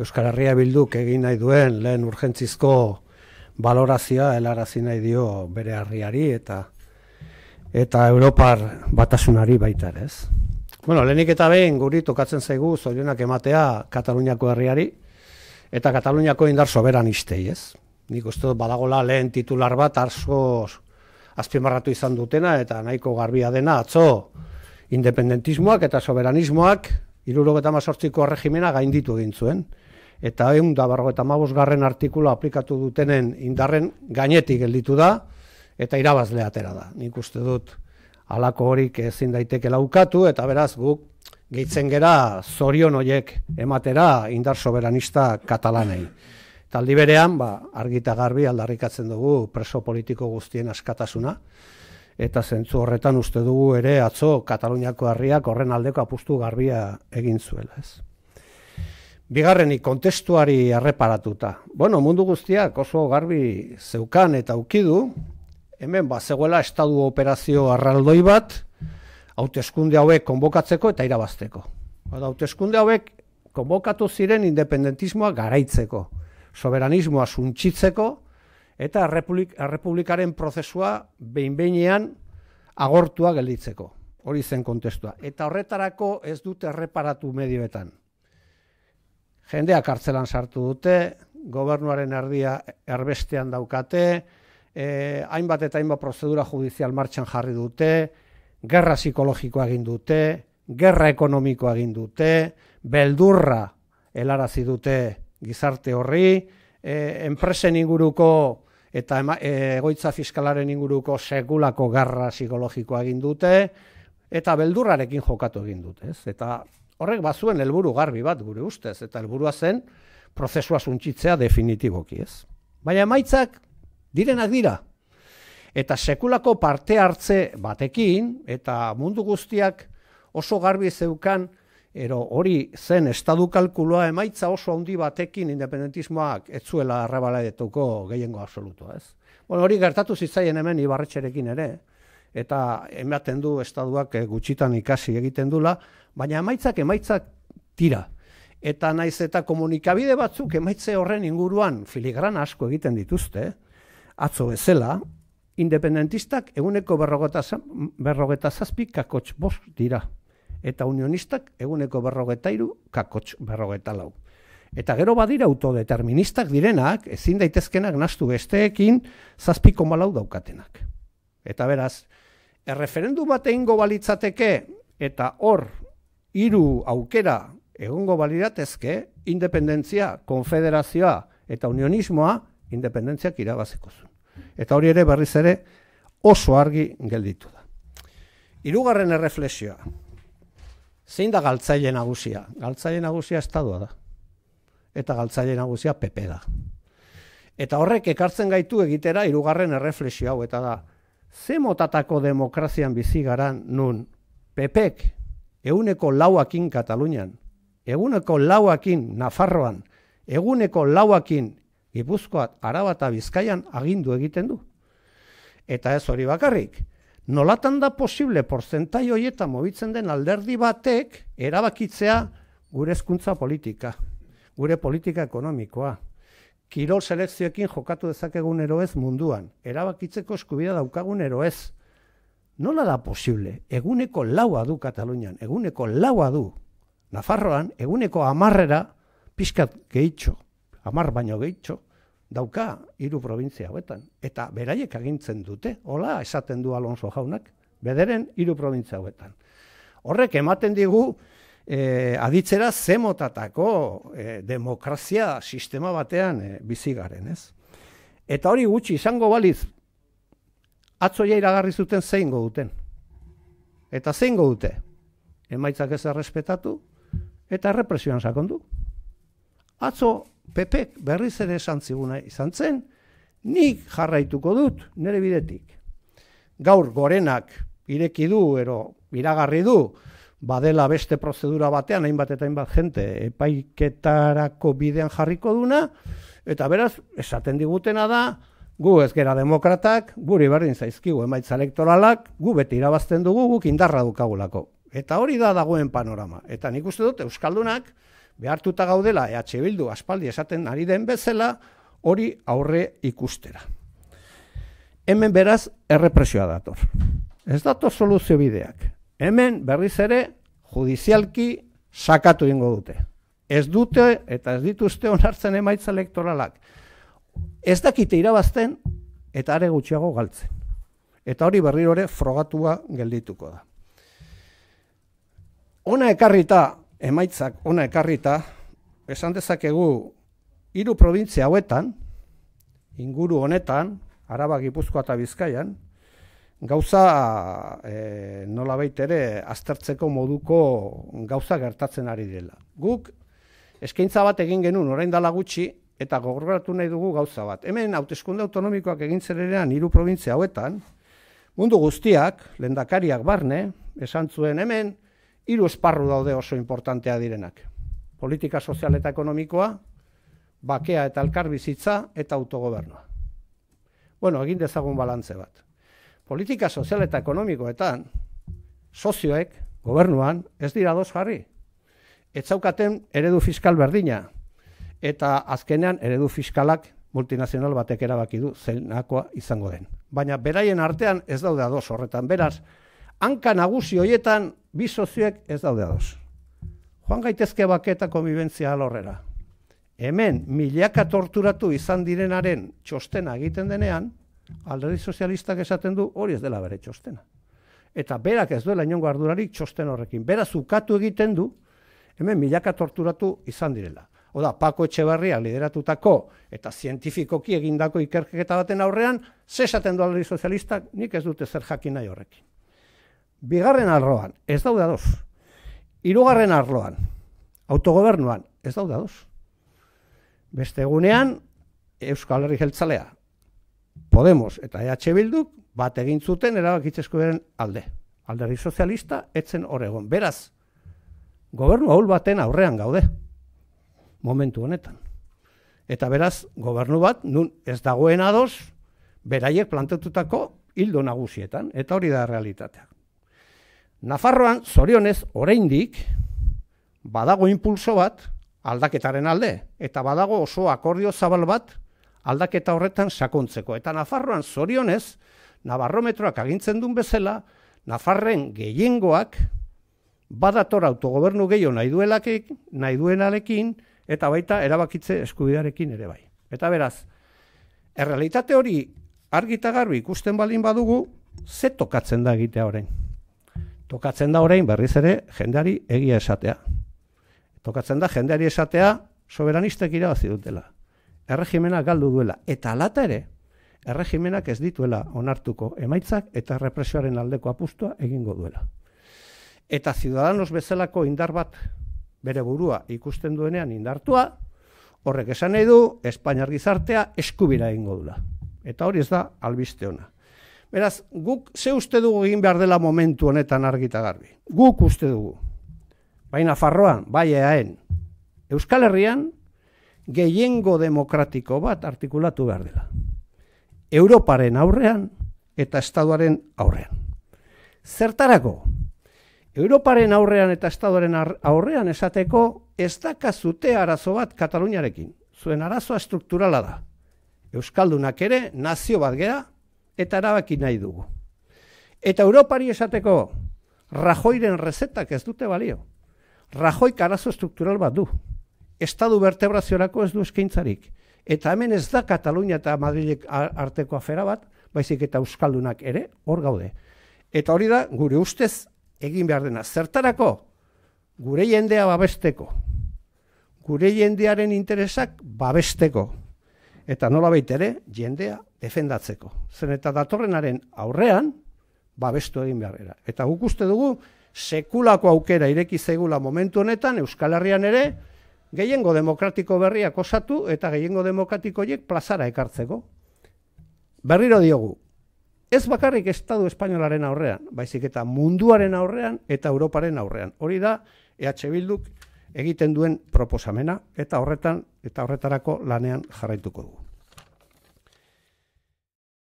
Euskal Herria Bilduk egin nahi duen lehen urgentzizko balorazioa helarazi nahi dio bere harriari eta eta Europar batasunari baita ere, ez? Bueno, lenik eta behin guri tokatzen zaigu zorionak ematea Kataluniako herriari eta Kataluniako indar soberan istei, ez? Nik uste dut badagola lehen titular bat arzo azpimarratu izan dutena eta nahiko garbia dena atzo independentismoak eta soberanismoak 78ko erregimena gainditu egin zuen eta egun da barro eta garren artikula aplikatu dutenen indarren gainetik gelditu da, eta irabazle atera da. Nik uste dut alako horik ezin daiteke laukatu, eta beraz guk gehitzen gera zorion horiek ematera indar soberanista katalanei. Taldi berean, ba, argita garbi aldarrikatzen dugu preso politiko guztien askatasuna, eta zentzu horretan uste dugu ere atzo Kataluniako harriak horren aldeko apustu garbia egin zuela. Ez. Bigarrenik, kontestuari arreparatuta. Bueno, mundu guztiak oso garbi zeukan eta ukidu, hemen ba, zegoela estadu operazio arraldoi bat, hauteskunde hauek konbokatzeko eta irabazteko. Bada, hauteskunde hauek konbokatu ziren independentismoa garaitzeko, soberanismoa suntxitzeko, eta errepublik, errepublikaren prozesua behinbeinean agortua gelditzeko. Hori zen kontestua. Eta horretarako ez dute erreparatu medioetan jendea kartzelan sartu dute, gobernuaren erdia erbestean daukate, eh, hainbat eta hainbat prozedura judizial martxan jarri dute, gerra psikologikoa egin dute, gerra ekonomikoa egin dute, beldurra helarazi dute gizarte horri, eh, enpresen inguruko eta ema, eh, egoitza fiskalaren inguruko segulako garra psikologikoa egin dute, eta beldurrarekin jokatu egin dute. Ez? Eta Horrek bazuen helburu garbi bat gure ustez eta helburua zen prozesua suntxitzea definitiboki, ez? Baina maitzak direnak dira. Eta sekulako parte hartze batekin eta mundu guztiak oso garbi zeukan ero hori zen estadu kalkuloa emaitza oso handi batekin independentismoak ez zuela arrabaladetuko gehiengo absolutua, ez? Bueno, hori gertatu zitzaien hemen Ibarretxerekin ere, eta ematen du estaduak eh, gutxitan ikasi egiten dula, baina emaitzak emaitzak tira. Eta naiz eta komunikabide batzuk emaitze horren inguruan filigrana asko egiten dituzte, atzo bezala, independentistak eguneko berrogeta, berrogeta zazpi bost dira. Eta unionistak eguneko berrogeta iru kakotx berrogeta lau. Eta gero badira autodeterministak direnak, ezin daitezkenak nastu besteekin, zazpiko malau daukatenak. Eta beraz, erreferendu bat egingo balitzateke eta hor hiru aukera egongo baliratezke independentzia, konfederazioa eta unionismoa independentziak irabaziko Eta hori ere berriz ere oso argi gelditu da. Hirugarren erreflexioa. Zein da galtzaile nagusia? Galtzaile nagusia estadua da. Eta galtzaile nagusia PP da. Eta horrek ekartzen gaitu egitera hirugarren erreflexio hau eta da ze motatako demokrazian bizi nun pepek eguneko lauakin Katalunian, eguneko lauakin Nafarroan, eguneko lauakin Gipuzkoat Araba eta Bizkaian agindu egiten du. Eta ez hori bakarrik, nolatan da posible porzentai horieta mobitzen den alderdi batek erabakitzea gure eskuntza politika, gure politika ekonomikoa, kirol selekzioekin jokatu dezakegun eroez munduan, erabakitzeko eskubidea daukagun eroez. Nola da posible? Eguneko laua du Katalunian, eguneko laua du Nafarroan, eguneko amarrera, pixkat gehitxo, amar baino gehitxo, dauka hiru provintzia hauetan. Eta beraiek agintzen dute, hola, esaten du Alonso jaunak, bederen hiru provintzia hauetan. Horrek ematen digu, e, aditzera zemotatako e, eh, demokrazia sistema batean e, eh, bizigaren, ez? Eta hori gutxi izango baliz, atzo ja iragarri zuten zeingo duten. Eta zein dute, emaitzak ez errespetatu, eta errepresioan sakondu. Atzo, pepek berriz ere esan ziguna izan zen, nik jarraituko dut, nire bidetik. Gaur gorenak ireki du, ero iragarri du, badela beste prozedura batean, hainbat eta hainbat jente, epaiketarako bidean jarriko duna, eta beraz, esaten digutena da, gu ez gera demokratak, guri berdin zaizkigu emaitza elektoralak, gu beti irabazten dugu, guk indarra dukagulako. Eta hori da dagoen panorama. Eta nik uste dut, Euskaldunak, behartuta gaudela, EH Bildu, aspaldi esaten ari den bezala, hori aurre ikustera. Hemen beraz, errepresioa dator. Ez dator soluzio bideak hemen berriz ere judizialki sakatu ingo dute. Ez dute eta ez dituzte onartzen emaitza elektoralak. Ez dakite irabazten eta are gutxiago galtzen. Eta hori berriro ere frogatua geldituko da. Ona ekarrita emaitzak ona ekarrita esan dezakegu hiru probintzia hauetan inguru honetan Araba Gipuzkoa eta Bizkaian gauza e, eh, nola ere aztertzeko moduko gauza gertatzen ari dela. Guk eskaintza bat egin genuen orain gutxi eta gogoratu nahi dugu gauza bat. Hemen hauteskunde autonomikoak egin zerenean hiru probintzia hauetan mundu guztiak, lehendakariak barne, esan zuen hemen hiru esparru daude oso importantea direnak. Politika sozial eta ekonomikoa, bakea eta alkarbizitza eta autogobernoa. Bueno, egin dezagun balantze bat politika sozial eta ekonomikoetan, sozioek, gobernuan, ez dira doz jarri. Ez zaukaten eredu fiskal berdina. Eta azkenean eredu fiskalak multinazional batek erabaki du zenakoa izango den. Baina beraien artean ez daude ados horretan. Beraz, hanka nagusi hoietan bi sozioek ez daude ados. Joan gaitezke baketa konbibentzia alorrera. Hemen, milaka torturatu izan direnaren txostena egiten denean, Alderdi sozialistak esaten du hori ez dela bere txostena. Eta berak ez duela inongo ardurarik txosten horrekin. Beraz, zukatu egiten du, hemen milaka torturatu izan direla. Oda, Pako Etxebarria lideratutako eta zientifikoki egindako ikerketa baten aurrean, zesaten du alderdi sozialistak, nik ez dute zer jakin nahi horrekin. Bigarren arroan, ez daude Hirugarren arloan, autogobernuan, ez daude Beste egunean, Euskal Herri Heltzalea. Podemos eta EH bilduk bat egin zuten erabakitzezko alde. Alderri sozialista etzen oregon. Beraz, gobernu haul baten aurrean gaude. Momentu honetan. Eta beraz, gobernu bat, nun ez dagoen ados, beraiek plantetutako hildo nagusietan. Eta hori da realitatea. Nafarroan, zorionez, oraindik badago impulso bat, aldaketaren alde, eta badago oso akordio zabal bat, aldaketa horretan sakontzeko. Eta Nafarroan zorionez, Navarrometroak agintzen duen bezala, Nafarren gehiengoak badator autogobernu gehiago nahi duelakek nahi duenarekin, eta baita erabakitze eskubidarekin ere bai. Eta beraz, errealitate hori argita garbi ikusten balin badugu, ze tokatzen da egitea orain. Tokatzen da orain berriz ere jendeari egia esatea. Tokatzen da jendeari esatea soberanistek irabazi dutela erregimenak galdu duela eta lata ere erregimenak ez dituela onartuko emaitzak eta represioaren aldeko apustua egingo duela. Eta ciudadanos bezalako indar bat bere burua ikusten duenean indartua horrek esan nahi du Espainiar gizartea eskubira egingo duela. Eta hori ez da albiste ona. Beraz, guk ze uste dugu egin behar dela momentu honetan argita garbi. Guk uste dugu. Baina farroan, bai eaen, Euskal Herrian, gehiengo demokratiko bat artikulatu behar dela. Europaren aurrean eta estaduaren aurrean. Zertarako? Europaren aurrean eta estaduaren aurrean esateko ez dakazute arazo bat Kataluniarekin. Zuen arazoa strukturala da. Euskaldunak ere nazio bat gera eta arabaki nahi dugu. Eta Europari esateko Rajoiren rezetak ez dute balio. Rajoik arazo struktural bat du estadu bertebraziorako ez du eskaintzarik. Eta hemen ez da Katalunia eta Madridek arteko afera bat, baizik eta Euskaldunak ere, hor gaude. Eta hori da, gure ustez egin behar dena. Zertarako, gure jendea babesteko. Gure jendearen interesak babesteko. Eta nola ere jendea defendatzeko. zen eta datorrenaren aurrean, babestu egin behar dena. Eta guk uste dugu, sekulako aukera ireki zaigula momentu honetan, Euskal Herrian ere, gehiengo demokratiko berriak osatu eta gehiengo demokratikoiek plazara ekartzeko. Berriro diogu, ez bakarrik Estatu Espainolaren aurrean, baizik eta munduaren aurrean eta Europaren aurrean. Hori da, EH Bilduk egiten duen proposamena eta horretan eta horretarako lanean jarraituko dugu.